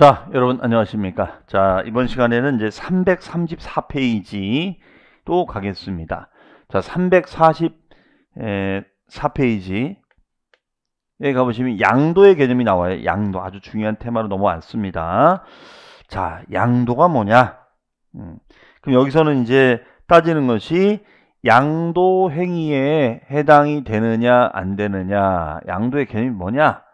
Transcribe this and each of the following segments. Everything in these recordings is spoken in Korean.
자, 여러분 안녕하십니까? 자, 이번 시간에는 이제 334페이지 또 가겠습니다. 자, 344페이지에 가보시면 양도의 개념이 나와요. 양도 아주 중요한 테마로 넘어왔습니다. 자, 양도가 뭐냐? 음, 그럼 여기서는 이제 따지는 것이 양도 행위에 해당이 되느냐 안 되느냐 양도의 개념이 뭐냐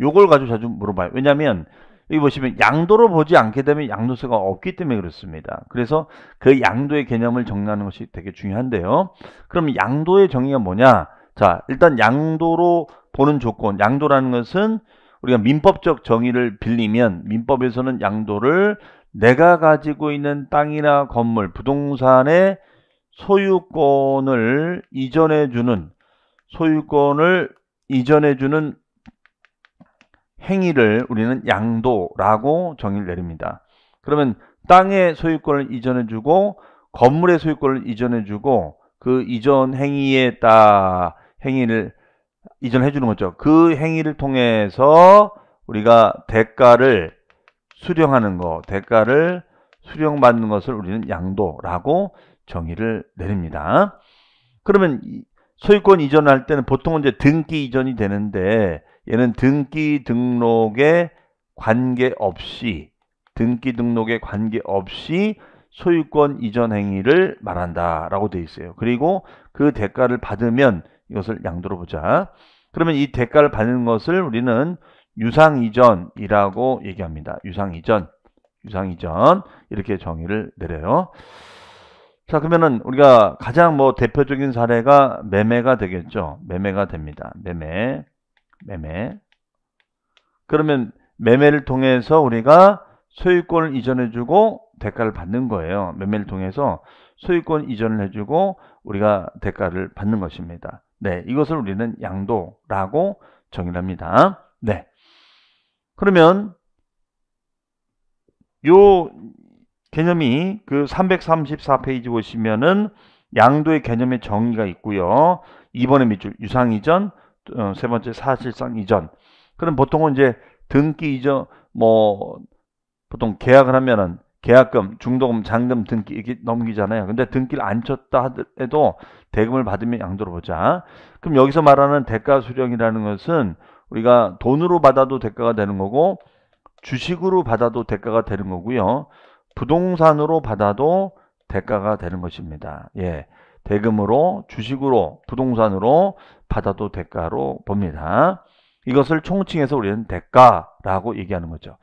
요걸 가지고 자주 물어봐요 왜냐하면 여기 보시면 양도로 보지 않게 되면 양도세가 없기 때문에 그렇습니다. 그래서 그 양도의 개념을 정리하는 것이 되게 중요한데요. 그럼 양도의 정의가 뭐냐? 자, 일단 양도로 보는 조건, 양도라는 것은 우리가 민법적 정의를 빌리면 민법에서는 양도를 내가 가지고 있는 땅이나 건물, 부동산의 소유권을 이전해 주는 소유권을 이전해 주는 행위를 우리는 양도라고 정의를 내립니다. 그러면 땅의 소유권을 이전해주고 건물의 소유권을 이전해주고 그 이전 행위에 따 행위를 이전해주는 거죠. 그 행위를 통해서 우리가 대가를 수령하는 거, 대가를 수령받는 것을 우리는 양도라고 정의를 내립니다. 그러면 소유권 이전할 때는 보통은 이제 등기 이전이 되는데 얘는 등기 등록에 관계없이 등기 등록에 관계없이 소유권 이전 행위를 말한다라고 돼 있어요. 그리고 그 대가를 받으면 이것을 양도로 보자. 그러면 이 대가를 받는 것을 우리는 유상 이전이라고 얘기합니다. 유상 이전, 유상 이전 이렇게 정의를 내려요. 자 그러면은 우리가 가장 뭐 대표적인 사례가 매매가 되겠죠. 매매가 됩니다. 매매. 매매. 그러면 매매를 통해서 우리가 소유권을 이전해주고 대가를 받는 거예요. 매매를 통해서 소유권 이전을 해주고 우리가 대가를 받는 것입니다. 네, 이것을 우리는 양도라고 정의를 합니다. 네. 그러면 요 개념이 그 334페이지 보시면은 양도의 개념의 정의가 있고요. 이번에 밑줄 유상이전, 어, 세 번째 사실상 이전. 그럼 보통은 이제 등기 이전 뭐 보통 계약을 하면은 계약금, 중도금, 장금, 등기 이렇게 넘기잖아요. 근데 등기를 안 쳤다 해도 대금을 받으면 양도로 보자. 그럼 여기서 말하는 대가 수령이라는 것은 우리가 돈으로 받아도 대가가 되는 거고 주식으로 받아도 대가가 되는 거고요. 부동산으로 받아도 대가가 되는 것입니다. 예. 대금으로, 주식으로, 부동산으로 받아도 대가로 봅니다. 이것을 총칭해서 우리는 대가라고 얘기하는 거죠.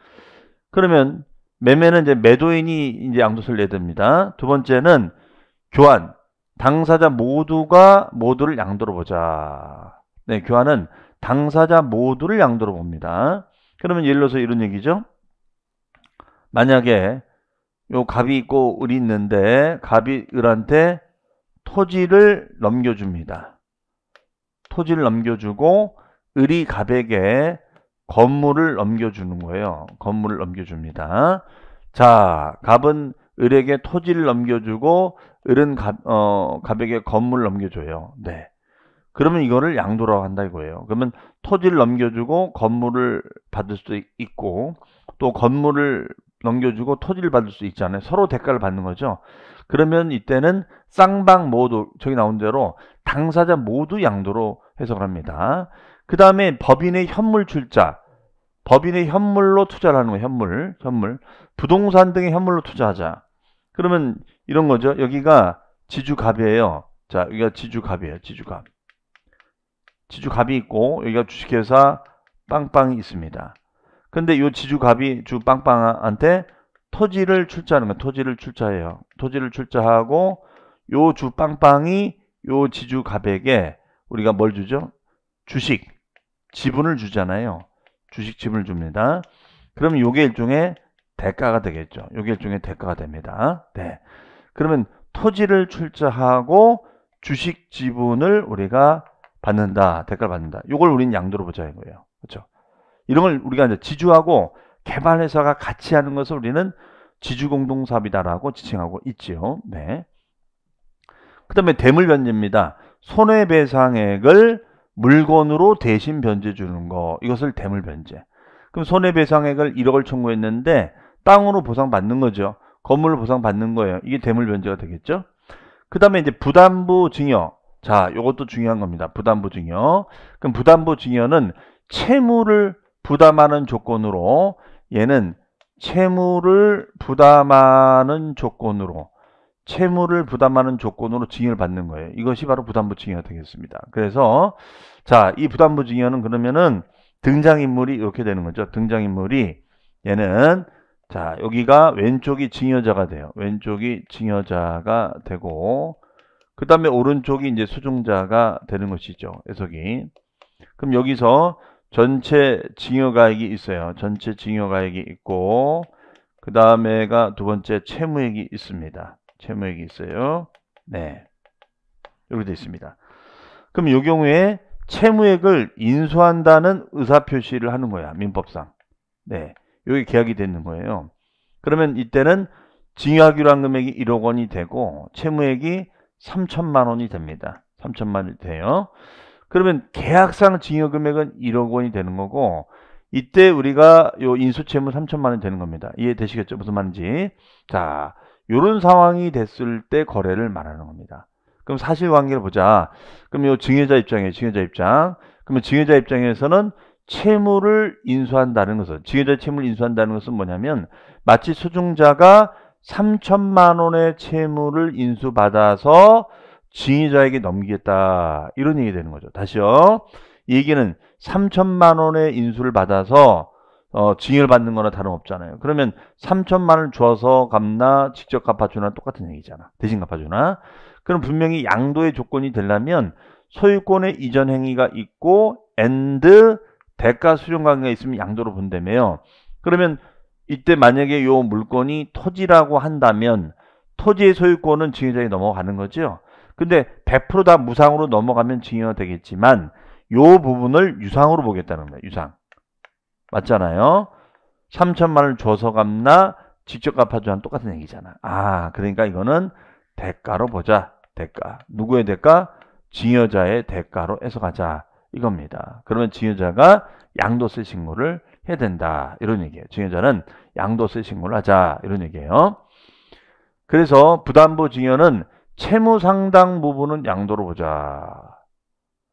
그러면 매매는 이제 매도인이 이제 양도세를 내야 됩니다. 두 번째는 교환. 당사자 모두가 모두를 양도로 보자. 네, 교환은 당사자 모두를 양도로 봅니다. 그러면 예를 들어서 이런 얘기죠. 만약에 요 갑이 있고 을이 있는데 갑이 을한테 토지를 넘겨줍니다. 토지를 넘겨주고 을이 갑에게 건물을 넘겨주는 거예요. 건물을 넘겨줍니다. 자, 갑은 을에게 토지를 넘겨주고 을은 갑, 어, 갑에게 건물을 넘겨줘요. 네. 그러면 이거를 양도라고 한다 이거예요. 그러면 토지를 넘겨주고 건물을 받을 수도 있고 또 건물을 넘겨주고 토지를 받을 수 있잖아요. 서로 대가를 받는 거죠. 그러면 이때는 쌍방 모두 저기 나온 대로 당사자 모두 양도로 해석을 합니다. 그 다음에 법인의 현물 출자, 법인의 현물로 투자를 하는 거 현물, 현물. 부동산 등의 현물로 투자하자. 그러면 이런 거죠. 여기가 지주갑이에요. 자, 여기가 지주갑이에요. 지주갑. 지주갑이 있고 여기가 주식회사 빵빵이 있습니다. 근데 이 지주갑이 주 빵빵한테 토지를 출자하는 거예요. 토지를 출자해요. 토지를 출자하고 요주 빵빵이 요 지주 갑에게 우리가 뭘 주죠? 주식 지분을 주잖아요. 주식 지분을 줍니다. 그럼 요게 일종의 대가가 되겠죠. 요게 일종의 대가가 됩니다. 네. 그러면 토지를 출자하고 주식 지분을 우리가 받는다. 대가를 받는다. 요걸 우리는 양도로 보자 이거예요. 그렇죠? 이런 걸 우리가 이제 지주하고 개발회사가 같이 하는 것을 우리는 지주공동사업이다라고 지칭하고 있지요. 네. 그 다음에 대물 변제입니다. 손해배상액을 물건으로 대신 변제 주는 거 이것을 대물 변제 그럼 손해배상액을 1억을 청구했는데 땅으로 보상받는 거죠 건물로 보상받는 거예요 이게 대물 변제가 되겠죠 그 다음에 이제 부담부 증여 자 이것도 중요한 겁니다 부담부 증여 그럼 부담부 증여는 채무를 부담하는 조건으로 얘는 채무를 부담하는 조건으로 채무를 부담하는 조건으로 증여를 받는 거예요. 이것이 바로 부담부증여가 되겠습니다. 그래서 자, 이 부담부증여는 그러면은 등장인물이 이렇게 되는 거죠. 등장인물이 얘는 자, 여기가 왼쪽이 증여자가 돼요. 왼쪽이 증여자가 되고 그 다음에 오른쪽이 이제 수중자가 되는 것이죠. 해석이. 그럼 여기서 전체 증여가액이 있어요. 전체 증여가액이 있고 그 다음에가 두 번째 채무액이 있습니다. 제목이 있어요. 네. 이렇게 되어 있습니다. 그럼 이 경우에 채무액을 인수한다는 의사표시를 하는 거야. 민법상. 네. 여기 계약이 되는 거예요. 그러면 이때는 증여하기로한 금액이 1억 원이 되고 채무액이 3천만 원이 됩니다. 3천만 원이 돼요. 그러면 계약상 증여 금액은 1억 원이 되는 거고 이때 우리가 요 인수채무 3천만 원 되는 겁니다. 이해되시겠죠? 무슨 말인지. 자, 이런 상황이 됐을 때 거래를 말하는 겁니다. 그럼 사실관계를 보자. 그럼 이 증여자 입장에 증여자 입장. 그러면 증여자 입장에서는 채무를 인수한다는 것은 증여자 채무를 인수한다는 것은 뭐냐면 마치 소중자가 3천만 원의 채무를 인수받아서 증여자에게 넘기겠다 이런 얘기 되는 거죠. 다시요. 이 얘기는 3천만 원의 인수를 받아서 어, 증여를 받는 거나 다름없잖아요. 그러면 3천만 원 줘서 갚나 직접 갚아주나 똑같은 얘기잖아. 대신 갚아주나. 그럼 분명히 양도의 조건이 되려면 소유권의 이전 행위가 있고 엔드 대가 수령 관계가 있으면 양도로 본다며요. 그러면 이때 만약에 요 물건이 토지라고 한다면 토지의 소유권은 증여자에 넘어가는 거죠. 근데 100%다 무상으로 넘어가면 증여가 되겠지만 요 부분을 유상으로 보겠다는 거예요. 유상. 맞잖아요. 3천만 을 줘서 갚나 직접 갚아주는 똑같은 얘기잖아. 아, 그러니까 이거는 대가로 보자. 대가. 누구의 대가? 증여자의 대가로 해서 가자. 이겁니다. 그러면 증여자가 양도세 신고를 해야 된다. 이런 얘기예요. 증여자는 양도세 신고를 하자. 이런 얘기예요. 그래서 부담보 증여는 채무 상당 부분은 양도로 보자.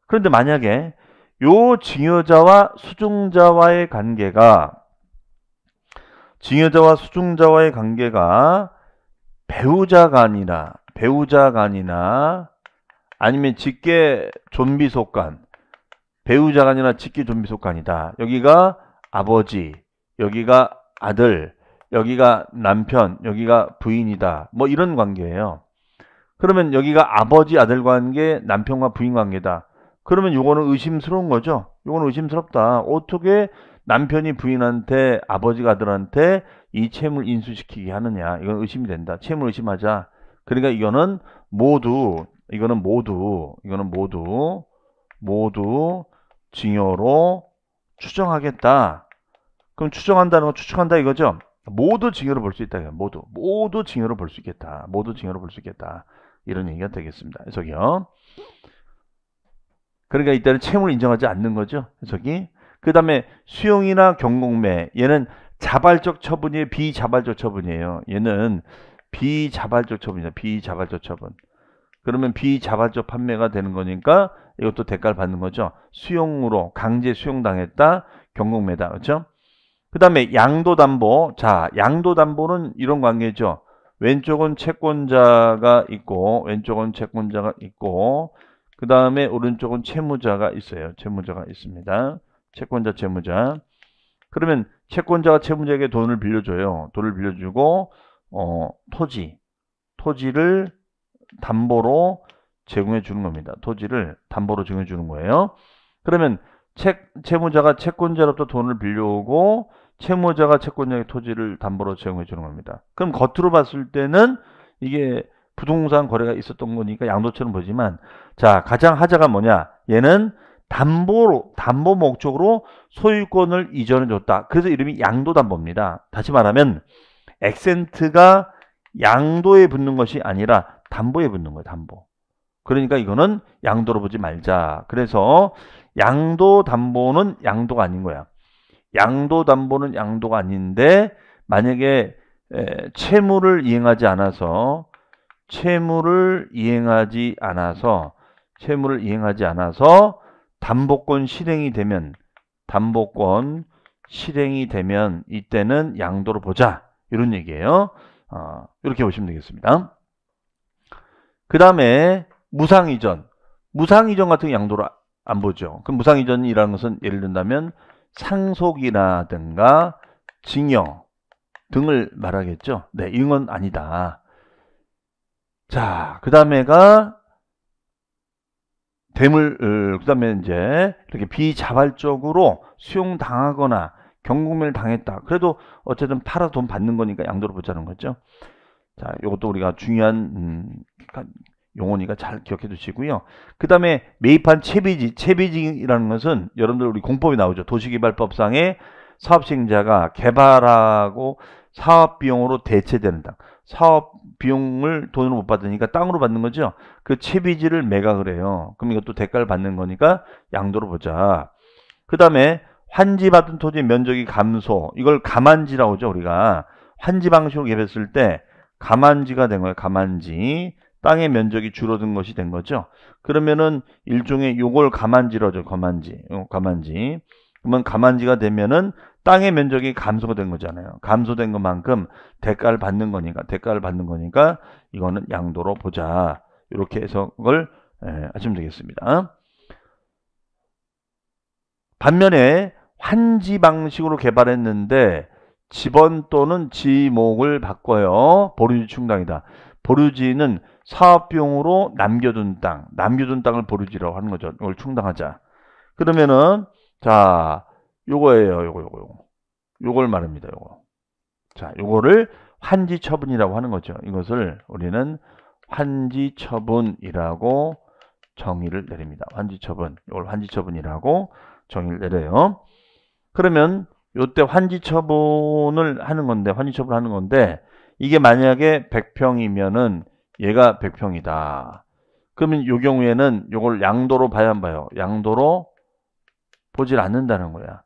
그런데 만약에 요 증여자와 수증자와의 관계가 증여자와 수증자와의 관계가 배우자 간이나 배우자 간이나 아니면 직계 좀비 속간 배우자 간이나 직계 좀비 속간이다. 여기가 아버지, 여기가 아들, 여기가 남편, 여기가 부인이다. 뭐 이런 관계예요. 그러면 여기가 아버지 아들 관계, 남편과 부인 관계다. 그러면 요거는 의심스러운 거죠. 요거는 의심스럽다. 어떻게 남편이 부인한테 아버지가 아들한테 이 채무를 인수시키게 하느냐. 이건 의심이 된다. 채무를 의심하자. 그러니까 이거는 모두 이거는 모두 이거는 모두 모두 증여로 추정하겠다. 그럼 추정한다는 건 추측한다 이거죠. 모두 증여로 볼 수 있다. 모두 모두 증여로 볼 수 있겠다. 모두 증여로 볼 수 있겠다. 이런 얘기가 되겠습니다. 해석이요. 그러니까 이때는 채무를 인정하지 않는 거죠. 저기. 그 다음에 수용이나 경공매. 얘는 자발적 처분이에요. 비자발적 처분이에요. 얘는 비자발적 처분이에요. 비자발적 처분. 그러면 비자발적 판매가 되는 거니까 이것도 대가를 받는 거죠. 수용으로 강제 수용당했다. 경공매다. 그렇죠? 그 다음에 양도담보. 자, 양도담보는 이런 관계죠. 왼쪽은 채권자가 있고 왼쪽은 채권자가 있고 그 다음에 오른쪽은 채무자가 있어요. 채무자가 있습니다. 채권자, 채무자. 그러면 채권자가 채무자에게 돈을 빌려줘요. 돈을 빌려주고 어, 토지, 토지를 담보로 제공해 주는 겁니다. 토지를 담보로 제공해 주는 거예요. 그러면 채, 채무자가 채권자로부터 돈을 빌려오고 채무자가 채권자에게 토지를 담보로 제공해 주는 겁니다. 그럼 겉으로 봤을 때는 이게 부동산 거래가 있었던 거니까 양도처럼 보지만 자 가장 하자가 뭐냐 얘는 담보로 담보 목적으로 소유권을 이전해 줬다 그래서 이름이 양도담보입니다 다시 말하면 액센트가 양도에 붙는 것이 아니라 담보에 붙는 거예요 담보 그러니까 이거는 양도로 보지 말자 그래서 양도담보는 양도가 아닌 거야 양도담보는 양도가 아닌데 만약에 에, 채무를 이행하지 않아서 채무를 이행하지 않아서 채무를 이행하지 않아서 담보권 실행이 되면 담보권 실행이 되면 이때는 양도로 보자 이런 얘기예요. 어, 이렇게 보시면 되겠습니다. 그 다음에 무상이전 무상이전 같은 양도로 안 보죠. 그럼 무상이전이라는 것은 예를 든다면 상속이라든가 증여 등을 말하겠죠. 네, 이건 아니다. 자, 그 다음에가 대물, 어, 그 다음에 이제 이렇게 비자발적으로 수용당하거나 경공매를 당했다. 그래도 어쨌든 팔아 돈 받는 거니까 양도로 보자는 거죠. 자, 이것도 우리가 중요한, 음, 그러니까 용어니까 잘 기억해 두시고요. 그 다음에 매입한 채비지, 채비지라는 것은 여러분들 우리 공법이 나오죠. 도시개발법상에 사업시행자가 개발하고 사업비용으로 대체되는 땅. 사업 비용을 돈으로 못 받으니까 땅으로 받는 거죠. 그 채비지를 매각을 해요. 그럼 이것도 대가를 받는 거니까 양도로 보자. 그 다음에 환지 받은 토지 의 면적이 감소. 이걸 가만지라고 하죠, 우리가. 환지 방식으로 갭했을 때 가만지가 된 거예요, 가만지. 땅의 면적이 줄어든 것이 된 거죠. 그러면은 일종의 요걸 가만지라죠, 하 가만지. 어, 가만지. 그러면 가만지가 되면은 땅의 면적이 감소된 거잖아요. 감소된 것만큼 대가를 받는 거니까 대가를 받는 거니까 이거는 양도로 보자. 이렇게 해석을 예, 하시면 되겠습니다. 반면에 환지 방식으로 개발했는데 지번 또는 지목을 바꿔요. 보류지 충당이다. 보류지는 사업비용으로 남겨둔 땅, 남겨둔 땅을 보류지라고 하는 거죠. 이걸 충당하자. 그러면은 자 요거예요. 요거 요거 요거. 요걸 말합니다. 요거. 자, 요거를 환지 처분이라고 하는 거죠. 이것을 우리는 환지 처분이라고 정의를 내립니다. 환지 처분. 요걸 환지 처분이라고 정의를 내려요. 그러면 요때 환지 처분을 하는 건데 환지 처분을 하는 건데 이게 만약에 100평이면은 얘가 100평이다. 그러면 요 경우에는 요걸 양도로 봐야 안 봐요. 양도로 보질 않는다는 거야.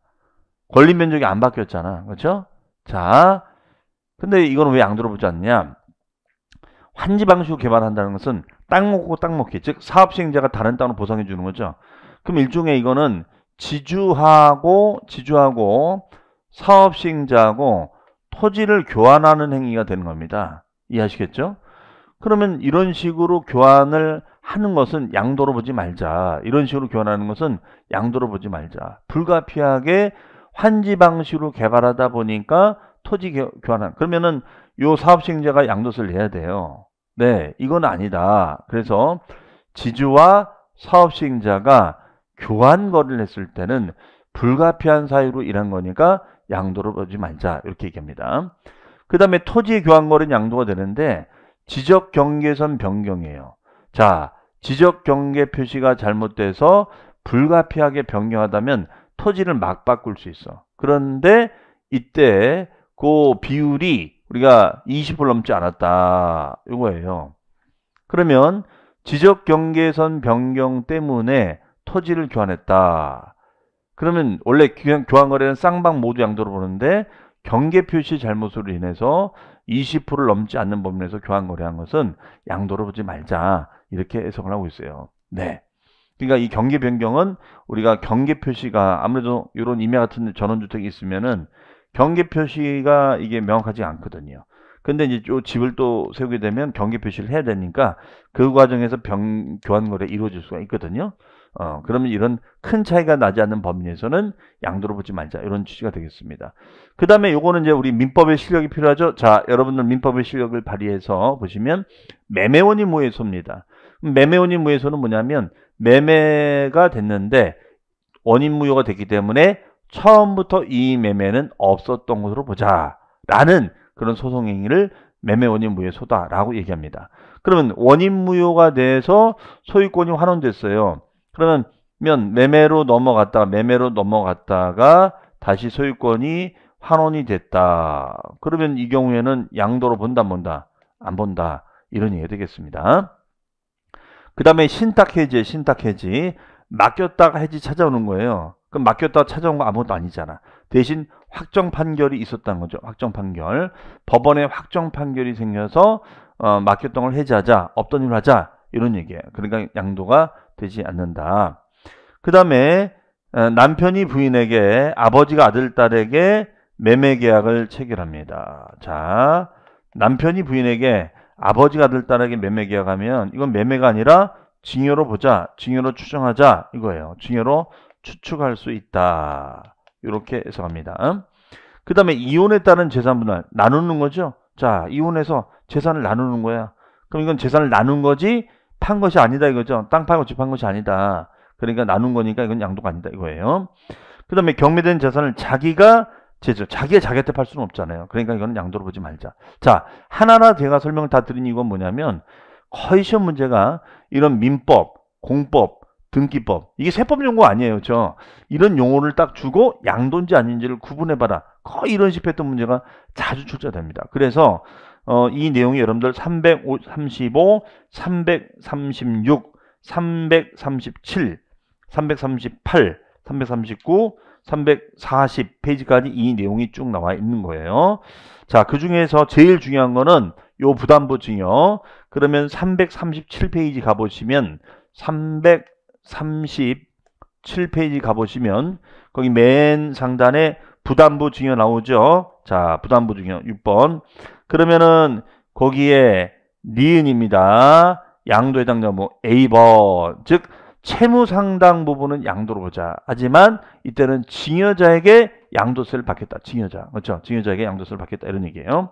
권리 면적이 안 바뀌었잖아. 그렇죠? 자, 근데 이건 왜양들어 보지 않냐? 환지 방식으로 개발한다는 것은 땅 먹고 땅 먹기, 즉 사업 시행자가 다른 땅으로 보상해 주는 거죠. 그럼 일종의 이거는 지주하고 지주하고 사업 시행자하고 토지를 교환하는 행위가 되는 겁니다. 이해하시겠죠? 그러면 이런 식으로 교환을 하는 것은 양도로 보지 말자. 이런 식으로 교환하는 것은 양도로 보지 말자. 불가피하게 환지 방식으로 개발하다 보니까 토지 교환한 그러면은 요 사업 시행자가 양도세를 내야 돼요. 네, 이건 아니다. 그래서 지주와 사업 시행자가 교환 거래를 했을 때는 불가피한 사유로 일한 거니까 양도를 보지 말자 이렇게 얘기합니다. 그 다음에 토지 의 교환 거래는 양도가 되는데 지적 경계선 변경이에요. 자, 지적 경계 표시가 잘못돼서 불가피하게 변경하다면 토지를 막 바꿀 수 있어. 그런데 이때 그 비율이 우리가 20을 넘지 않았다. 이거예요. 그러면 지적 경계선 변경 때문에 토지를 교환했다. 그러면 원래 교환 거래는 쌍방 모두 양도로 보는데 경계 표시 잘못으로 인해서 20%를 넘지 않는 범위에서 교환 거래한 것은 양도로 보지 말자. 이렇게 해석을 하고 있어요. 네. 그러니까 이 경계 변경은 우리가 경계 표시가 아무래도 이런 임야 같은 전원주택이 있으면은 경계 표시가 이게 명확하지 않거든요. 근데 이제 요 집을 또 세우게 되면 경계 표시를 해야 되니까 그 과정에서 병 교환 거래 이루어질 수가 있거든요. 어, 그러면 이런 큰 차이가 나지 않는 범위 에서는 양도로 보지 말자. 이런 취지가 되겠습니다. 그 다음에 요거는 이제 우리 민법의 실력이 필요하죠. 자, 여러분들 민법의 실력을 발휘해서 보시면 매매원이 무해소입니다. 매매원이 무해소는 뭐냐면 매매가 됐는데 원인 무효가 됐기 때문에 처음부터 이 매매는 없었던 것으로 보자 라는 그런 소송행위를 매매 원인 무효 의 소다라고 얘기합니다. 그러면 원인 무효가 돼서 소유권이 환원됐어요. 그러면 매매로 넘어갔다가 매매로 넘어갔다가 다시 소유권이 환원이 됐다. 그러면 이 경우에는 양도로 본다 본다 안 본다 이런 얘기가 되겠습니다. 그 다음에 신탁 해지에 신탁 해지. 맡겼다가 해지 찾아오는 거예요. 그럼 맡겼다가 찾아온 거 아무것도 아니잖아. 대신 확정 판결이 있었다는 거죠. 확정 판결. 법원에 확정 판결이 생겨서 어, 맡겼던 걸 해지하자. 없던 일을 하자. 이런 얘기예요. 그러니까 양도가 되지 않는다. 그 다음에 어, 남편이 부인에게 아버지가 아들 딸에게 매매 계약을 체결합니다. 자, 남편이 부인에게 아버지가 아들 딸에게 매매 계약하면 이건 매매가 아니라 증여로 보자, 증여로 추정하자 이거예요. 증여로 추측할 수 있다. 이렇게 해석합니다. 음? 그 다음에 이혼에 따른 재산 분할 나누는 거죠. 자, 이혼해서 재산을 나누는 거야. 그럼 이건 재산을 나눈 거지 판 것이 아니다 이거죠. 땅 팔고 집판 것이 아니다. 그러니까 나눈 거니까 이건 양도가 아니다 이거예요. 그 다음에 경매된 재산을 자기가 제죠. 자기가 자기한테 팔 수는 없잖아요. 그러니까 이거는 양도로 보지 말자. 자, 하나하나 제가 설명을 다 드린 이유가 뭐냐면 거의 시험 문제가 이런 민법, 공법, 등기법 이게 세법 용어 아니에요. 그저 이런 용어를 딱 주고 양도인지 아닌지를 구분해 봐라. 거의 이런 식 했던 문제가 자주 출제됩니다. 그래서 어, 이 내용이 여러분들 335, 336, 337, 338, 339 340페이지까지 이 내용이 쭉 나와 있는 거예요. 자, 그 중에서 제일 중요한 거는 요 부담부 증여. 그러면 337페이지 가보시면 337페이지 가보시면 거기 맨 상단에 부담부 증여 나오죠. 자, 부담부 증여 6번. 그러면은 거기에 니은입니다. 양도 해당 자뭐 에이버. 즉 채무 상당 부분은 양도로 보자. 하지만 이때는 증여자에게 양도세를 받겠다. 증여자. 그렇죠? 증여자에게 양도세를 받겠다. 이런 얘기예요.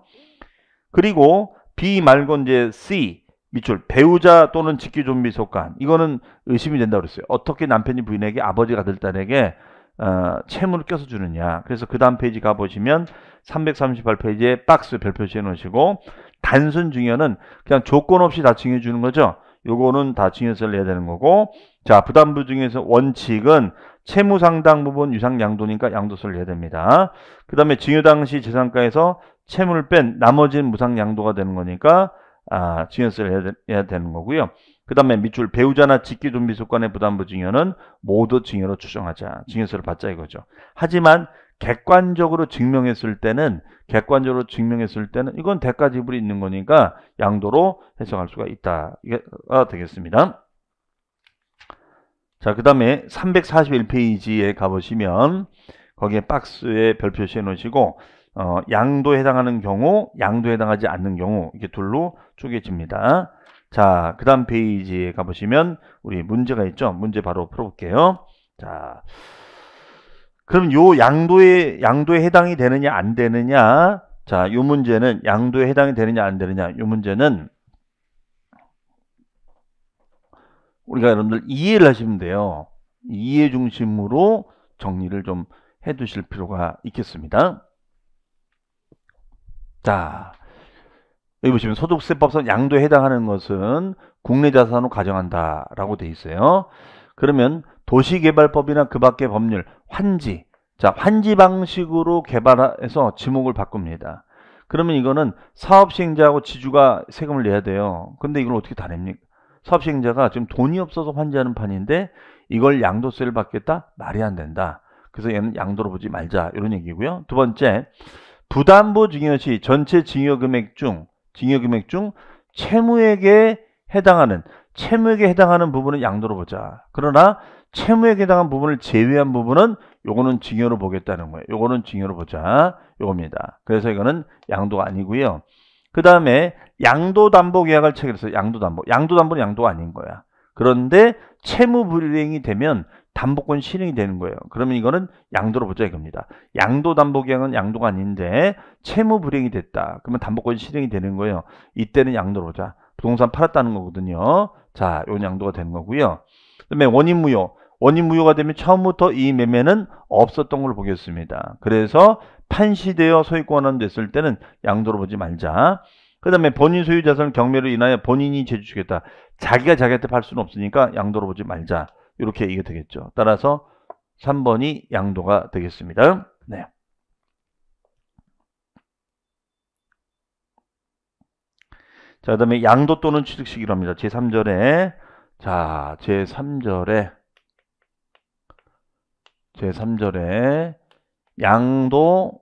그리고 B 말고 이제 C 밑줄 배우자 또는 직계 좀비 속간 이거는 의심이 된다 고 그랬어요. 어떻게 남편이 부인에게 아버지가 들 딸에게 어, 채무를 껴서 주느냐. 그래서 그 다음 페이지 가보시면 338페이지에 박스 별표시해 놓으시고 단순 증여는 그냥 조건 없이 다 증여해 주는 거죠. 요거는 다 증여세를 내야 되는 거고 자, 부담부 중에서 원칙은 채무 상당 부분 유상 양도니까 양도세를 내야 됩니다. 그 다음에 증여 당시 재산가에서 채무를 뺀 나머지는 무상 양도가 되는 거니까 아, 증여세를 해야, 되, 해야 되는 거고요. 그 다음에 밑줄 배우자나 직기준비속관의 부담부 증여는 모두 증여로 추정하자. 증여세를 받자 이거죠. 하지만 객관적으로 증명했을 때는 객관적으로 증명했을 때는 이건 대가 지불이 있는 거니까 양도로 해석할 수가 있다 이게 되겠습니다. 자, 그 다음에 341페이지에 가보시면 거기에 박스에 별 표시해 놓으시고 어, 양도 해당하는 경우, 양도 해당하지 않는 경우 이렇게 둘로 쪼개집니다. 자, 그 다음 페이지에 가보시면 우리 문제가 있죠. 문제 바로 풀어볼게요. 자, 그럼 요 양도에 양도에 해당이 되느냐 안 되느냐 자, 요 문제는 양도에 해당이 되느냐 안 되느냐 요 문제는 우리가 여러분들 이해를 하시면 돼요. 이해 중심으로 정리를 좀 해두실 필요가 있겠습니다. 자, 여기 보시면 소득세법상 양도에 해당하는 것은 국내 자산으로 가정한다라고 돼 있어요. 그러면 도시개발법이나 그 밖의 법률, 환지, 자 환지 방식으로 개발해서 지목을 바꿉니다. 그러면 이거는 사업 시행자하고 지주가 세금을 내야 돼요. 근데 이걸 어떻게 다 냅니까? 사업시행자가 지금 돈이 없어서 환지하는 판인데 이걸 양도세를 받겠다? 말이 안 된다. 그래서 얘는 양도로 보지 말자 이런 얘기고요. 두 번째, 부담보 증여시 전체 증여금액 중 증여금액 중 채무액에 해당하는 채무액에 해당하는 부분은 양도로 보자. 그러나 채무액에 해당한 부분을 제외한 부분은 요거는 증여로 보겠다는 거예요. 요거는 증여로 보자. 요겁니다. 그래서 이거는 양도가 아니고요. 그 다음에 양도담보계약을 체결해서 양도담보. 양도담보는 양도가 아닌 거야. 그런데 채무불이행이 되면 담보권 실행이 되는 거예요. 그러면 이거는 양도로 보자 이겁니다. 양도담보계약은 양도가 아닌데 채무불이행이 됐다. 그러면 담보권 실행이 되는 거예요. 이때는 양도로 보자. 부동산 팔았다는 거거든요. 자, 요 양도가 되는 거고요. 그다음에 원인무효. 원인무효가 되면 처음부터 이 매매는 없었던 걸로 보겠습니다. 그래서 판시되어 소유권한 됐을 때는 양도로 보지 말자. 그 다음에 본인 소유 자산을 경매로 인하여 본인이 제주시겠다. 자기가 자기한테 팔 수는 없으니까 양도로 보지 말자. 이렇게 이게 되겠죠. 따라서 3번이 양도가 되겠습니다. 네. 자, 그 다음에 양도 또는 취득식이합니다 제3절에 자, 제3절에 제3절에 양도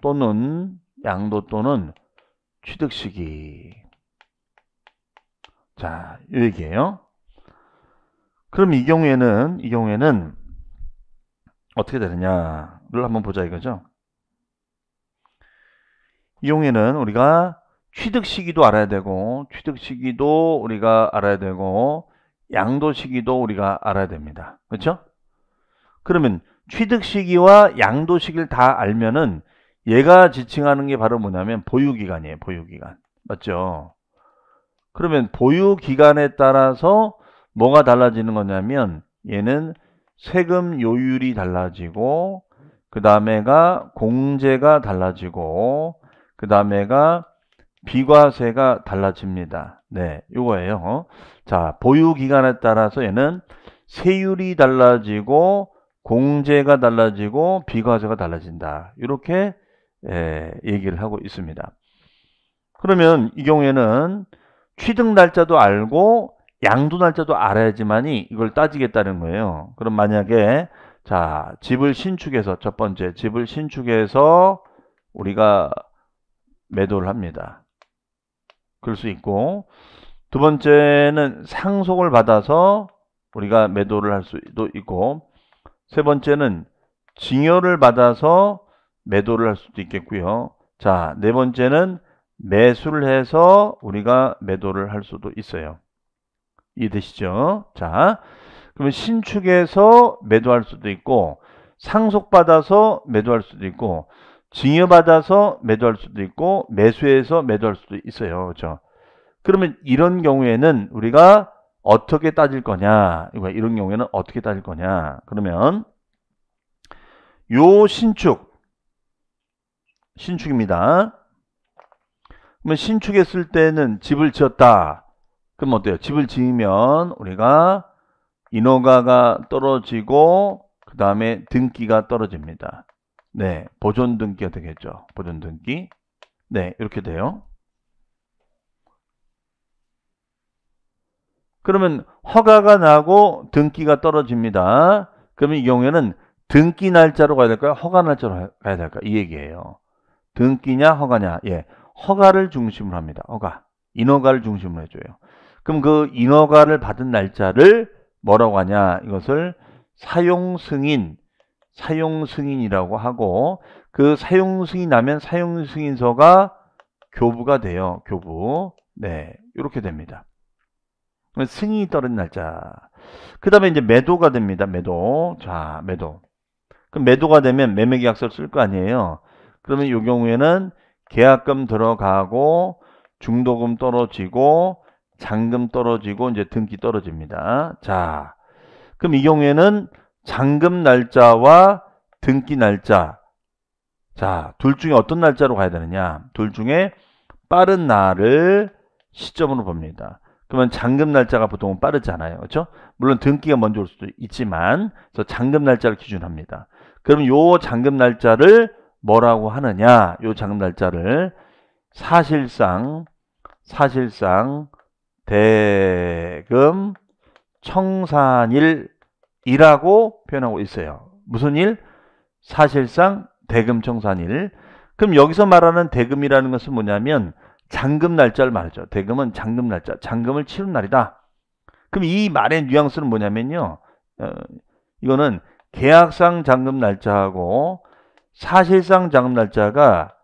또는 양도 또는 취득 시기. 자, 이 얘기예요. 그럼 이 경우에는 이 경우에는 어떻게 되느냐를 한번 보자 이거죠. 이 경우에는 우리가 취득 시기도 알아야 되고 취득 시기도 우리가 알아야 되고 양도 시기도 우리가 알아야 됩니다. 그렇죠? 그러면 취득 시기와 양도 시기를 다 알면은 얘가 지칭하는 게 바로 뭐냐면 보유기간이에요. 보유기간. 맞죠? 그러면 보유기간에 따라서 뭐가 달라지는 거냐면 얘는 세금 요율이 달라지고 그 다음에가 공제가 달라지고 그 다음에가 비과세가 달라집니다. 네, 이거예요 어? 자, 보유 기간에 따라서 얘는 세율이 달라지고 공제가 달라지고 비과세가 달라진다. 이렇게 예, 얘기를 하고 있습니다. 그러면 이 경우에는 취득 날짜도 알고 양도 날짜도 알아야지만이 이걸 따지겠다는 거예요. 그럼 만약에 자 집을 신축해서 첫 번째 집을 신축해서 우리가 매도를 합니다. 그럴 수 있고 두 번째는 상속을 받아서 우리가 매도를 할 수도 있고 세 번째는 증여를 받아서 매도를 할 수도 있겠고요. 자, 네 번째는 매수를 해서 우리가 매도를 할 수도 있어요. 이해되시죠? 자, 그러면 신축에서 매도할 수도 있고 상속받아서 매도할 수도 있고 증여받아서 매도할 수도 있고 매수해서 매도할 수도 있어요. 그렇죠? 그러면 이런 경우에는 우리가 어떻게 따질 거냐? 이런 경우에는 어떻게 따질 거냐? 그러면 요 신축 신축입니다. 그러면 신축했을 때는 집을 지었다. 그럼 어때요? 집을 지으면 우리가 인허가가 떨어지고 그 다음에 등기가 떨어집니다. 네, 보존 등기가 되겠죠. 보존 등기. 네, 이렇게 돼요. 그러면 허가가 나고 등기가 떨어집니다. 그러면 이 경우에는 등기 날짜로 가야 될까요? 허가 날짜로 가야 될까요? 이 얘기예요. 등기냐 허가냐 예 허가를 중심으로 합니다 허가 인허가를 중심으로 해줘요 그럼 그 인허가를 받은 날짜를 뭐라고 하냐 이것을 사용 승인 사용 승인이라고 하고 그 사용 승인 나면 사용 승인서가 교부가 돼요 교부 네 이렇게 됩니다 승인이 떨어진 날짜 그 다음에 이제 매도가 됩니다 매도 자 매도 그럼 매도가 되면 매매계약서를 쓸 거 아니에요 그러면 이 경우에는 계약금 들어가고 중도금 떨어지고 잔금 떨어지고 이제 등기 떨어집니다. 자, 그럼 이 경우에는 잔금 날짜와 등기 날짜 자, 둘 중에 어떤 날짜로 가야 되느냐? 둘 중에 빠른 날을 시점으로 봅니다. 그러면 잔금 날짜가 보통은 빠르잖아요. 그렇죠? 물론 등기가 먼저 올 수도 있지만 그래서 잔금 날짜를 기준합니다. 그럼 요 잔금 날짜를 뭐라고 하느냐 요 장날짜를 사실상 사실상 대금 청산일이라고 표현하고 있어요. 무슨 일? 사실상 대금 청산일. 그럼 여기서 말하는 대금이라는 것은 뭐냐면 잔금 날짜를 말하죠. 대금은 잔금 날짜, 잔금을 치른 날이다. 그럼 이 말의 뉘앙스는 뭐냐면요. 어, 이거는 계약상 잔금 날짜하고 사실상 자금 날짜가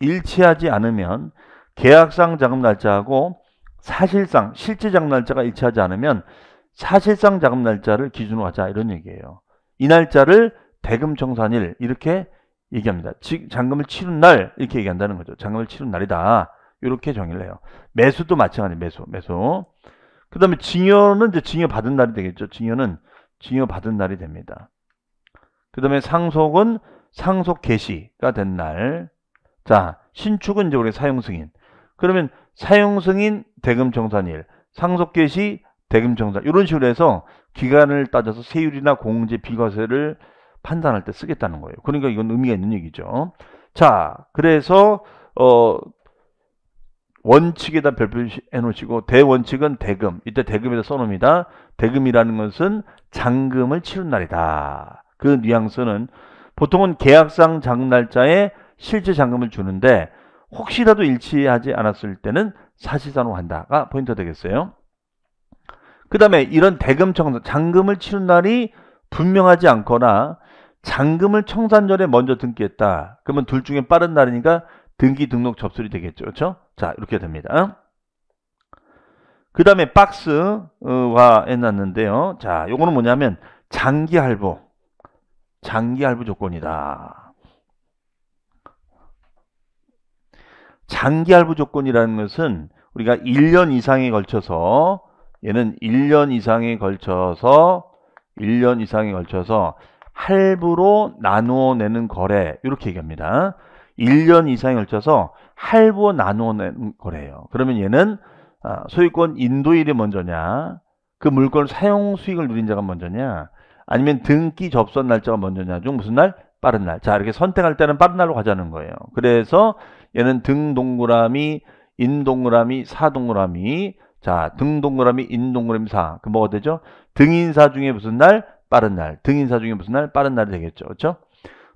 일치하지 않으면 계약상 자금 날짜하고 사실상 실제 자금 날짜가 일치하지 않으면 사실상 자금 날짜를 기준으로 하자 이런 얘기예요. 이 날짜를 대금 청산일 이렇게 얘기합니다. 즉 잔금을 치른 날 이렇게 얘기한다는 거죠. 잔금을 치른 날이다. 이렇게 정의를 해요. 매수도 마찬가지 매수 매수. 그다음에 증여는 이제 증여 받은 날이 되겠죠. 증여는 증여 받은 날이 됩니다. 그다음에 상속은 상속 개시가 된 날. 자, 신축은 이제 우리 사용 승인. 그러면 사용 승인 대금 정산일, 상속 개시 대금 정산 이런 식으로 해서 기간을 따져서 세율이나 공제 비과세를 판단할 때 쓰겠다는 거예요. 그러니까 이건 의미가 있는 얘기죠. 자, 그래서 어 원칙에다 별표해 놓으시고 대원칙은 대금. 이때 대금에다 써 놓습니다. 대금이라는 것은 잔금을 치른 날이다. 그 뉘앙스는 보통은 계약상 잔금 날짜에 실제 잔금을 주는데 혹시라도 일치하지 않았을 때는 사실상으로 한다가 포인트 되겠어요. 그 다음에 이런 대금 청산, 잔금을 치른 날이 분명하지 않거나 잔금을 청산 전에 먼저 등기했다. 그러면 둘 중에 빠른 날이니까 등기 등록 접수이 되겠죠. 그렇죠? 자 이렇게 됩니다. 그 다음에 박스와 해놨는데요. 자 요거는 뭐냐면 장기 할부 장기 할부 조건이다. 장기 할부 조건이라는 것은 우리가 1년 이상에 걸쳐서 얘는 1년 이상에 걸쳐서 1년 이상에 걸쳐서 할부로 나누어 내는 거래 이렇게 얘기합니다. 1년 이상에 걸쳐서 할부로 나누어 내는 거래예요. 그러면 얘는 아, 소유권 인도일이 먼저냐 그 물건 사용 수익을 누린 자가 먼저냐 아니면 등기 접선 날짜가 먼저냐 중 무슨 날? 빠른 날. 자, 이렇게 선택할 때는 빠른 날로 가자는 거예요. 그래서 얘는 등 동그라미, 인 동그라미, 사 동그라미. 자, 등 동그라미, 인 동그라미 사. 그 뭐가 되죠? 등인사 중에 무슨 날? 빠른 날. 등인사 중에 무슨 날? 빠른 날이 되겠죠. 그렇죠?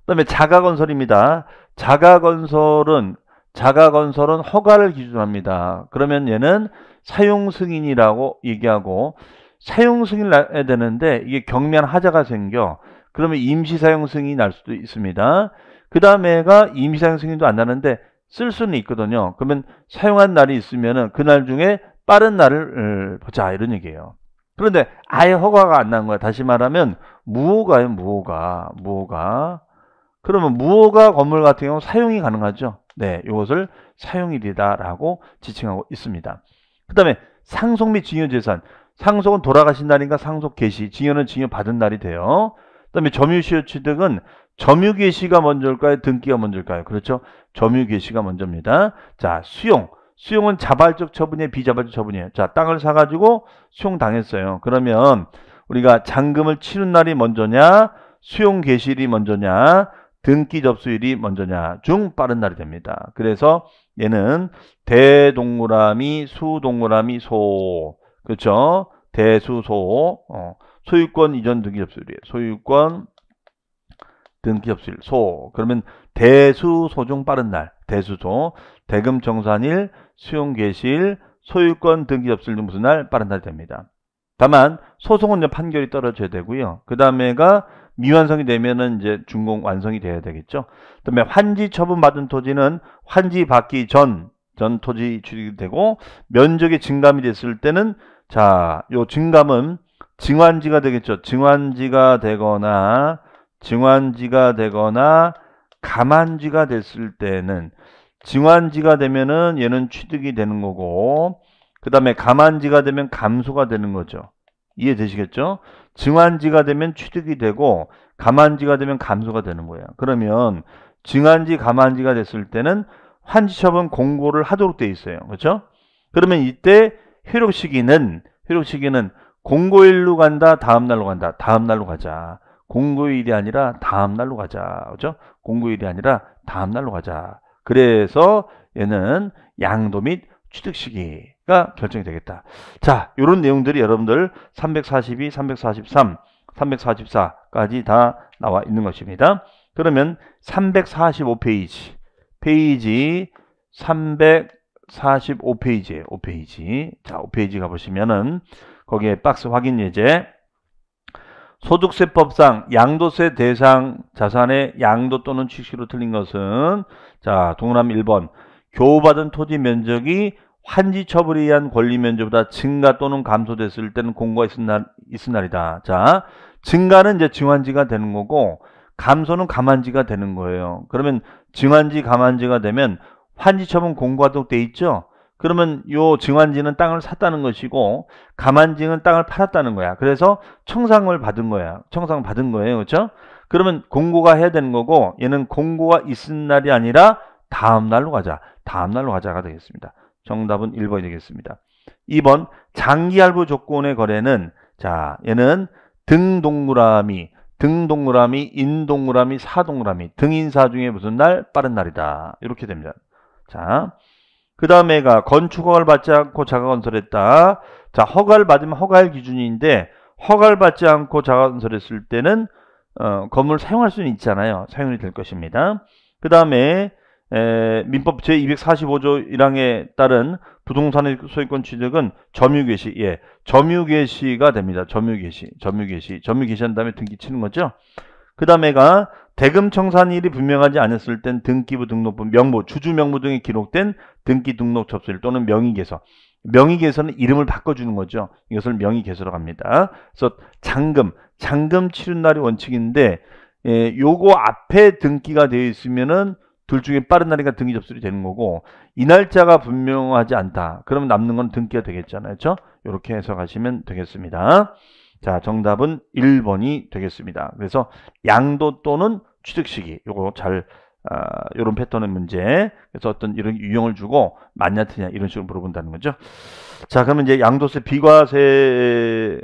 그다음에 자가 건설입니다. 자가 건설은 자가 건설은 허가를 기준합니다. 그러면 얘는 사용 승인이라고 얘기하고 사용승인을 해야 되는데 이게 경미한 하자가 생겨 그러면 임시사용승인이 날 수도 있습니다 그 다음에가 임시사용승인도 안 나는데 쓸 수는 있거든요 그러면 사용한 날이 있으면 그날 중에 빠른 날을 어, 보자 이런 얘기예요 그런데 아예 허가가 안 난 거야 다시 말하면 무호가예요 무호가 무호가 그러면 무호가 건물 같은 경우 사용이 가능하죠 네 이것을 사용일이다 라고 지칭하고 있습니다 그 다음에 상속 및 증여재산 상속은 돌아가신 날인가 상속 개시, 증여는 증여 받은 날이 돼요. 그다음에 점유시효 취득은 점유 개시가 먼저일까요? 등기가 먼저일까요? 그렇죠. 점유 개시가 먼저입니다. 자, 수용. 수용은 자발적 처분이에요, 비자발적 처분이에요. 자, 땅을 사 가지고 수용 당했어요. 그러면 우리가 잔금을 치른 날이 먼저냐, 수용 개시일이 먼저냐, 등기 접수일이 먼저냐 중 빠른 날이 됩니다. 그래서 얘는 대동그라미, 수동그라미, 소 그렇죠? 대수소 어, 소유권 이전 등기 접수율이에요. 소유권 등기 접수율 소 그러면 대수소 중 빠른 날 대수소 대금 정산일 수용 개시일 소유권 등기 접수율 중 무슨 날 빠른 날 됩니다. 다만 소송은 판결이 떨어져야 되고요. 그 다음에가 미완성이 되면은 이제 준공 완성이 돼야 되겠죠. 그다음에 환지 처분 받은 토지는 환지 받기 전 전 토지 취득이 되고 면적이 증감이 됐을 때는 자, 요 증감은 증환지가 되겠죠. 증환지가 되거나 증환지가 되거나 감환지가 됐을 때는 증환지가 되면은 얘는 취득이 되는 거고 그 다음에 감환지가 되면 감소가 되는 거죠. 이해되시겠죠? 증환지가 되면 취득이 되고 감환지가 되면 감소가 되는 거예요. 그러면 증환지 감환지가 됐을 때는 환지처분 공고를 하도록 돼 있어요. 그렇죠? 그러면 이때 회로 시기는 효력 시기는 공고일로 간다, 다음 날로 간다, 다음 날로 가자. 공고일이 아니라 다음 날로 가자. 그죠? 공고일이 아니라 다음 날로 가자. 그래서 얘는 양도 및 취득 시기가 결정이 되겠다. 자, 이런 내용들이 여러분들 342, 343, 344까지 다 나와 있는 것입니다. 그러면 345페이지, 페이지 300 45페이지에 5페이지. 자, 5페이지 가보시면은, 거기에 박스 확인 예제. 소득세법상 양도세 대상 자산의 양도 또는 취시로 틀린 것은, 자, 동그 1번. 교부받은 토지 면적이 환지 처벌에 의한 권리 면제보다 증가 또는 감소됐을 때는 공고가 있은, 날, 있은 날이다. 자, 증가는 이제 증환지가 되는 거고, 감소는 감환지가 되는 거예요. 그러면 증환지, 감환지가 되면 환지 처분 공고가동돼 있죠. 그러면 요 증환지는 땅을 샀다는 것이고 가만지는 땅을 팔았다는 거야. 그래서 청상을 받은 거야. 청상 받은 거예요. 그렇죠? 그러면 공고가 해야 되는 거고 얘는 공고가 있은 날이 아니라 다음 날로 가자. 다음 날로 가자가 되겠습니다. 정답은 1번이 되겠습니다. 2번 장기 할부 조건의 거래는 자, 얘는 등동그라미 등동그라미, 인동그라미, 사동그라미 등인사 중에 무슨 날? 빠른 날이다. 이렇게 됩니다. 자, 그 다음에가 건축허가를 받지 않고 자가건설했다. 자, 허가를 받으면 허가일 기준인데 허가를 받지 않고 자가건설했을 때는 어, 건물 사용할 수는 있잖아요. 사용이 될 것입니다. 그 다음에 민법 제245조 1항에 따른 부동산의 소유권 취득은 점유개시, 예, 점유개시가 됩니다. 점유개시, 점유개시, 점유개시한 다음에 등기 치는 거죠. 그 다음에가 대금 청산일이 분명하지 않았을 땐 등기부 등록분 명부 주주 명부 등에 기록된 등기 등록 접수일 또는 명의 개서 명의 개서는 이름을 바꿔주는 거죠 이것을 명의 개서로 갑니다 그래서 잔금 잔금 치른 날이 원칙인데 예, 요거 앞에 등기가 되어 있으면은 둘 중에 빠른 날이가 등기 접수이 되는 거고 이 날짜가 분명하지 않다 그러면 남는 건 등기가 되겠잖아요 그렇죠 이렇게 해석하시면 되겠습니다 자 정답은 1번이 되겠습니다 그래서 양도 또는 취득 시기 요거 잘 아, 요런 패턴의 문제 그래서 어떤 이런 유형을 주고 맞냐 틀냐 이런 식으로 물어본다는 거죠 자 그러면 이제 양도세 비과세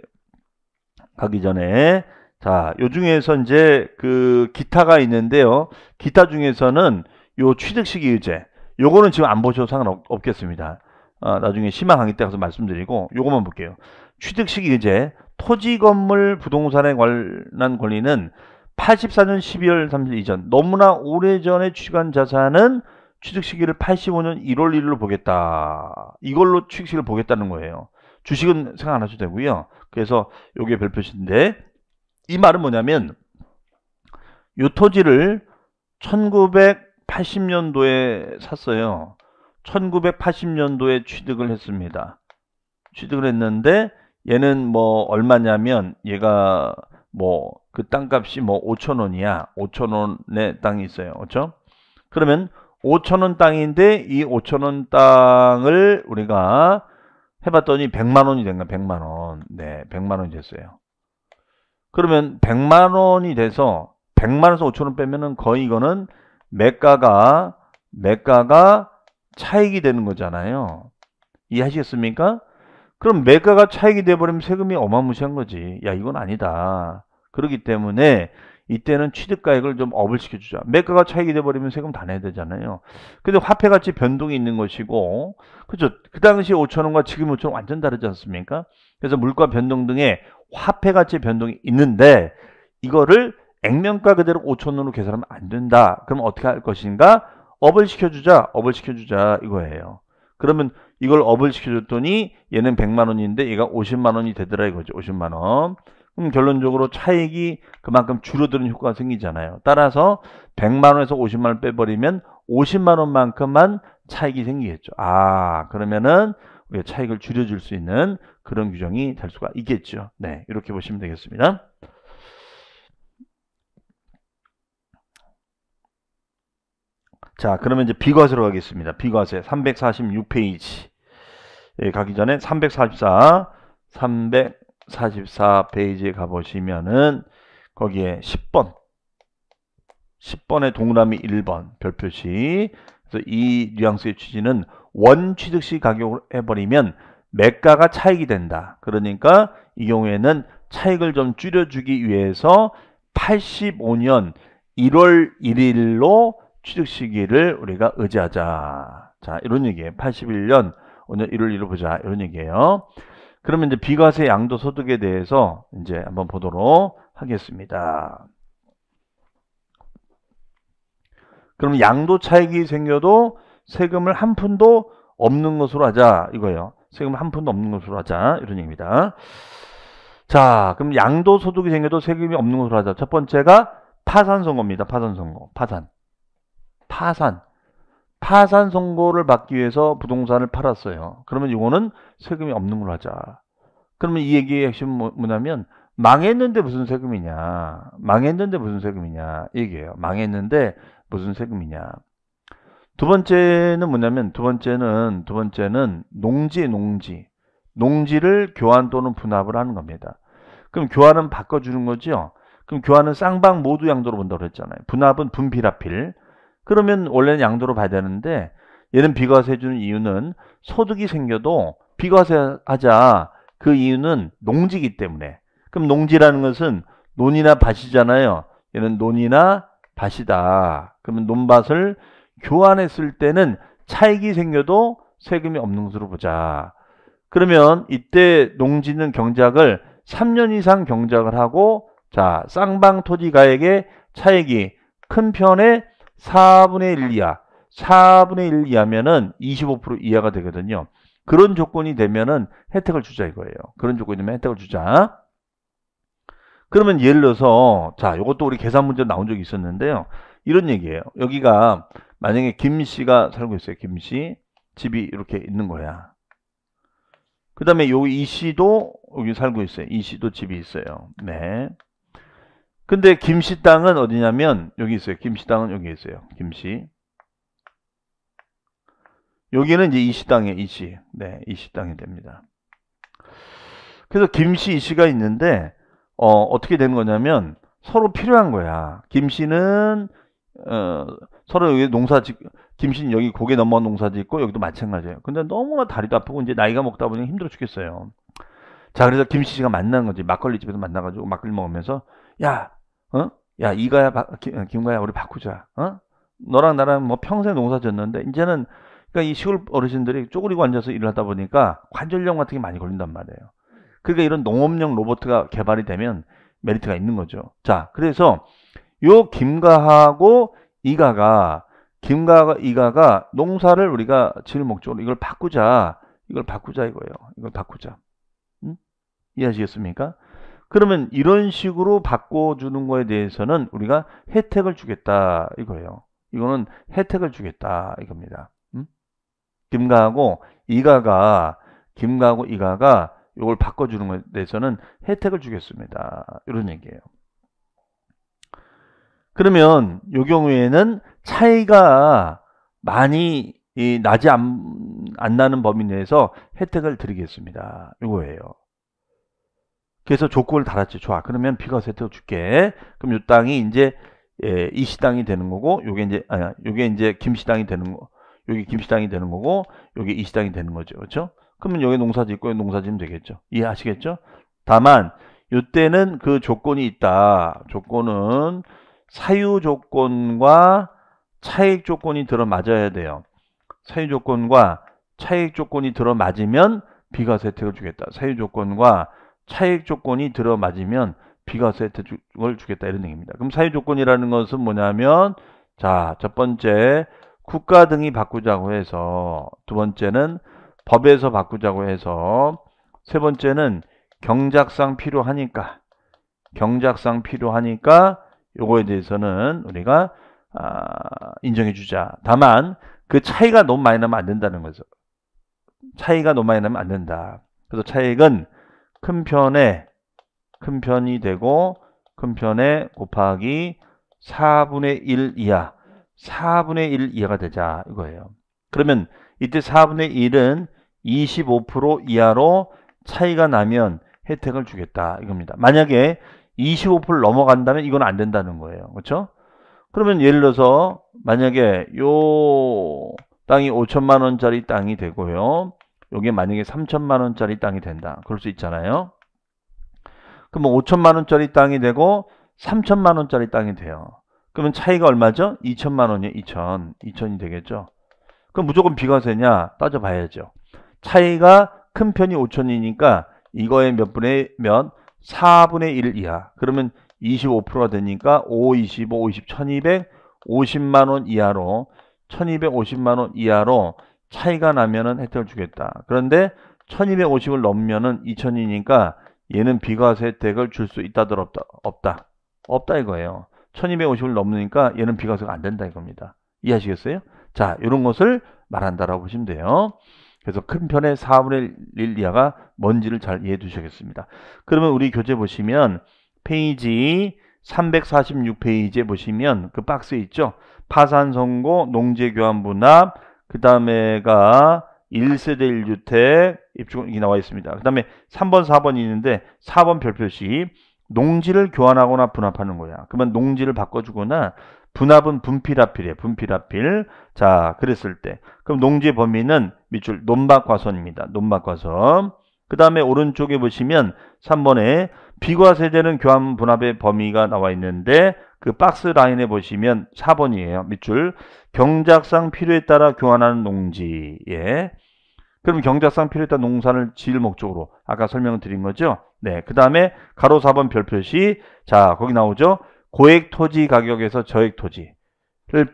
가기 전에 자 요 중에서 이제 그 기타가 있는데요 기타 중에서는 요 취득시기 유제 요거는 지금 안 보셔도 상관없겠습니다 아, 어, 나중에 심화 강의 때 가서 말씀드리고 요것만 볼게요 취득시기 유제 토지 건물 부동산에 관한 권리는 84년 12월 30일 이전 너무나 오래전에 취득한 자산은 취득 시기를 85년 1월 1일로 보겠다. 이걸로 취득 시기를 보겠다는 거예요. 주식은 생각 안 하셔도 되고요. 그래서 요게 별표시인데 이 말은 뭐냐면 요 토지를 1980년도에 샀어요. 1980년도에 취득을 했습니다. 취득을 했는데 얘는 뭐 얼마냐면 얘가 뭐그 땅값이 뭐 5천 원이야. 5천 원의 땅이 있어요. 그렇죠? 그러면 5천 원 땅인데 이 5천 원 땅을 우리가 해봤더니 100만 원이 된가 100만 원. 네, 100만 원이 됐어요. 그러면 100만 원이 돼서 100만 원에서 5천 원 빼면은 거의 이거는 매가가 매가가 차익이 되는 거잖아요. 이해하시겠습니까? 그럼 매가가 차익이 돼버리면 세금이 어마무시한 거지. 야 이건 아니다. 그렇기 때문에 이때는 취득가액을 좀 업을 시켜주자. 매가가 차익이 돼버리면 세금 다 내야 되잖아요. 근데 화폐가치 변동이 있는 것이고, 그죠? 그 당시 5천원과 지금 5천원 완전 다르지 않습니까? 그래서 물가 변동 등의 화폐가치 변동이 있는데, 이거를 액면가 그대로 5천원으로 계산하면 안 된다. 그럼 어떻게 할 것인가? 업을 시켜주자, 업을 시켜주자 이거예요. 그러면 이걸 업을 시켜줬더니 얘는 100만원인데 얘가 50만원이 되더라 이거죠. 50만원. 그럼 음, 결론적으로 차익이 그만큼 줄어드는 효과가 생기잖아요. 따라서 100만 원에서 50만 원 빼버리면 50만 원만큼만 차익이 생기겠죠. 아, 그러면은 우리가 차익을 줄여줄 수 있는 그런 규정이 될 수가 있겠죠. 네, 이렇게 보시면 되겠습니다. 자, 그러면 이제 비과세로 가겠습니다. 비과세 346페이지. 예, 가기 전에 344, 300, 44페이지에 가보시면은 거기에 10번 10번의 동그라미 1번 별표시 그래서 이 뉘앙스의 취지는 원 취득시 가격을 해버리면 매가가 차익이 된다. 그러니까 이 경우에는 차익을 좀 줄여주기 위해서 85년 1월 1일로 취득 시기를 우리가 의지하자. 자, 이런 얘기예요. 81년 오늘 1월 1일 보자. 이런 얘기예요. 그러면 이제 비과세 양도 소득에 대해서 이제 한번 보도록 하겠습니다. 그럼 양도 차익이 생겨도 세금을 한 푼도 없는 것으로 하자 이거예요. 세금을 한 푼도 없는 것으로 하자 이런 얘기입니다. 자, 그럼 양도 소득이 생겨도 세금이 없는 것으로 하자. 첫 번째가 파산 선고입니다. 파산 선고. 파산. 파산. 파산 선고를 받기 위해서 부동산을 팔았어요. 그러면 이거는 세금이 없는 걸로 하자. 그러면 이 얘기의 핵심은 뭐, 뭐냐면 망했는데 무슨 세금이냐. 망했는데 무슨 세금이냐. 얘기예요. 망했는데 무슨 세금이냐. 두 번째는 뭐냐면 두 번째는 두 번째는 농지 농지. 농지를 교환 또는 분합을 하는 겁니다. 그럼 교환은 바꿔 주는 거죠. 그럼 교환은 쌍방 모두 양도로 본다고 그랬잖아요. 분합은 분비라필. 그러면 원래는 양도로 봐야 되는데 얘는 비과세 해 주는 이유는 소득이 생겨도 비과세 하자 그 이유는 농지기 때문에. 그럼 농지라는 것은 논이나 밭이잖아요. 얘는 논이나 밭이다. 그러면 논밭을 교환했을 때는 차익이 생겨도 세금이 없는 것으로 보자. 그러면 이때 농지는 경작을 3년 이상 경작을 하고 자 쌍방 토지가액의 차액이 큰편에 4분의 1 이하 4분의 1 이하면은 25% 이하가 되거든요. 그런 조건이 되면은 혜택을 주자 이거예요. 그런 조건이 되면 혜택을 주자. 그러면 예를 들어서 자, 이것도 우리 계산 문제 나온 적이 있었는데요. 이런 얘기예요. 여기가 만약에 김 씨가 살고 있어요. 김 씨. 집이 이렇게 있는 거야. 그 다음에 여이 씨도 여기 살고 있어요. 이 씨도 집이 있어요. 네. 근데 김씨 땅은 어디냐면 여기 있어요. 김씨 땅은 여기 있어요. 김 씨. 여기는 이제 이시당에 이시. 네, 이시당이 됩니다. 그래서 김씨, 이씨가 있는데 어, 어떻게 되는 거냐면 서로 필요한 거야. 김씨는 어, 서로 여기 농사 짓 김씨는 여기 고개 넘어 농사 짓고 여기도 마찬가지예요. 근데 너무나 다리도 아프고 이제 나이가 먹다 보니 힘들어 죽겠어요. 자, 그래서 김씨 씨가 만난 거지. 막걸리 집에서 만나 가지고 막걸리 먹으면서 야, 어? 야, 이가야 바, 김, 어, 김가야 우리 바꾸자. 어? 너랑 나랑 뭐 평생 농사 짓는데 이제는 그러니까 이 시골 어르신들이 쪼그리고 앉아서 일을 하다 보니까 관절염 같은 게 많이 걸린단 말이에요. 그러니까 이런 농업용 로봇가 개발이 되면 메리트가 있는 거죠. 자, 그래서 요 김가하고 이가가 김가가 이가가 농사를 우리가 지을 목적으로 이걸 바꾸자. 이걸 바꾸자 이거예요. 이걸 바꾸자. 응? 이해하시겠습니까? 그러면 이런 식으로 바꿔주는 거에 대해서는 우리가 혜택을 주겠다 이거예요. 이거는 혜택을 주겠다 이겁니다. 김가하고 이가가 김가하고 이가가 이걸 바꿔주는 것에 대해서는 혜택을 주겠습니다. 이런 얘기예요. 그러면 이 경우에는 차이가 많이 이, 나지 않 나는 범위 내에서 혜택을 드리겠습니다. 이거예요. 그래서 조건을 달았지. 좋아. 그러면 비과세 혜택 줄게. 그럼 이 땅이 이제 예, 이 시당이 되는 거고, 요게 이제, 아니 요게 이제 김 시당이 되는 거, 여기 김시당이 되는 거고 여기 이시당이 되는 거죠. 그렇죠? 그러면 여기 농사 짓고 여기 농사 짓면 되겠죠. 이해하시겠죠? 다만 이때는 그 조건이 있다. 조건은 사유 조건과 차익 조건이 들어맞아야 돼요. 사유 조건과 차익 조건이 들어맞으면 비과세 혜택을 주겠다. 사유 조건과 차익 조건이 들어맞으면 비과세 혜택을 주겠다 이런 얘기입니다. 그럼 사유 조건이라는 것은 뭐냐면 자, 첫 번째 국가 등이 바꾸자고 해서 두 번째는 법에서 바꾸자고 해서 세 번째는 경작상 필요하니까 경작상 필요하니까 요거에 대해서는 우리가 아, 인정해 주자. 다만 그 차이가 너무 많이 나면 안 된다는 거죠. 차이가 너무 많이 나면 안 된다. 그래서 차액은큰 편에 큰 편이 되고 큰 편에 곱하기 4분의 1 이하 4분의 1 이하가 되자 이거예요. 그러면 이때 4분의 1은 25% 이하로 차이가 나면 혜택을 주겠다 이겁니다. 만약에 25% 넘어간다면 이건 안 된다는 거예요. 그렇죠? 그러면 예를 들어서 만약에 요 땅이 5천만 원짜리 땅이 되고요. 요게 만약에 3천만 원짜리 땅이 된다. 그럴 수 있잖아요. 그러면 5천만 뭐 원짜리 땅이 되고 3천만 원짜리 땅이 돼요. 그러면 차이가 얼마죠? 2천만 원이요. 에 2천. 2천이 되겠죠. 그럼 무조건 비과세냐? 따져봐야죠. 차이가 큰 편이 5천이니까 이거의 몇 분의 몇? 4분의 1 이하. 그러면 25%가 되니까 5, 25, 50, 1200, 50만 원 이하로 1250만 원 이하로 차이가 나면은 혜택을 주겠다. 그런데 1250을 넘으면은 2000이니까 얘는 비과세 혜택을 줄 수 있다들 없다. 없다. 없다 이거예요. 1250을 넘으니까 얘는 비과세가 안 된다 이겁니다. 이해하시겠어요? 자, 이런 것을 말한다라고 보시면 돼요. 그래서 큰 편의 4분의 1 이하가 뭔지를 잘 이해해 두셔야겠습니다. 그러면 우리 교재 보시면 페이지 346페이지에 보시면 그 박스에 있죠. 파산 선고, 농재 교환 분합, 그 다음에가 1세대 1주택 입주공이 나와 있습니다. 그 다음에 3번, 4번이 있는데 4번 별표시 농지를 교환하거나 분합하는 거야. 그러면 농지를 바꿔주거나 분합은 분필합필이에요. 분필합필. 자, 그랬을 때. 그럼 농지 범위는 밑줄 논박과선입니다논박과선그 다음에 오른쪽에 보시면 3번에 비과세되는 교환 분합의 범위가 나와 있는데 그 박스 라인에 보시면 4번이에요. 밑줄 경작상 필요에 따라 교환하는 농지. 예. 그럼 경작상 필요했던 농산을 지을 목적으로 아까 설명을 드린 거죠. 네, 그 다음에 가로 4번 별표시 자 거기 나오죠. 고액 토지 가격에서 저액 토지를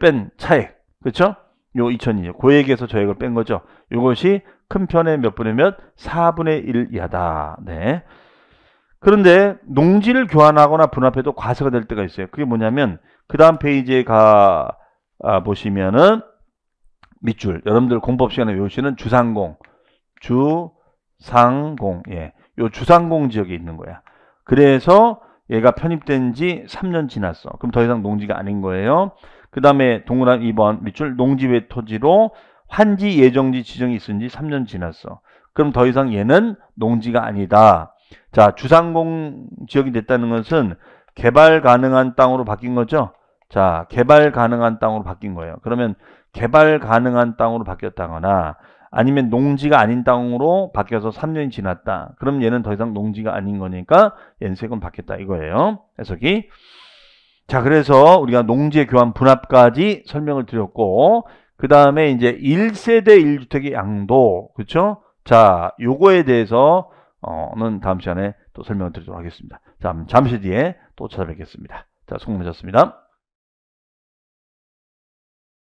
뺀 차액 그렇죠? 요 2002년 고액에서 저액을 뺀 거죠. 이것이 큰 편의 몇 분의 몇? 4분의 1 이하다. 네. 그런데 농지를 교환하거나 분합해도 과세가 될 때가 있어요. 그게 뭐냐면 그 다음 페이지에 가 아, 보시면은 밑줄. 여러분들 공법 시간에 외우시는 주상공. 주상공. 예. 요 주상공 지역에 있는 거야. 그래서 얘가 편입된 지 3년 지났어. 그럼 더 이상 농지가 아닌 거예요. 그 다음에 동그란 2번 밑줄 농지 외 토지로 환지 예정지 지정이 있은 지 3년 지났어. 그럼 더 이상 얘는 농지가 아니다. 자, 주상공 지역이 됐다는 것은 개발 가능한 땅으로 바뀐 거죠. 자, 개발 가능한 땅으로 바뀐 거예요. 그러면 개발 가능한 땅으로 바뀌었다거나 아니면 농지가 아닌 땅으로 바뀌어서 3년이 지났다. 그럼 얘는 더 이상 농지가 아닌 거니까 얘는 세금 받겠다 이거예요. 해석이. 자, 그래서 우리가 농지의 교환 분합까지 설명을 드렸고 그 다음에 이제 1세대 1주택의 양도 그렇죠? 자, 요거에 대해서는 어, 다음 시간에 또 설명을 드리도록 하겠습니다. 자, 잠시 뒤에 또 찾아뵙겠습니다. 자, 송문자셨습니다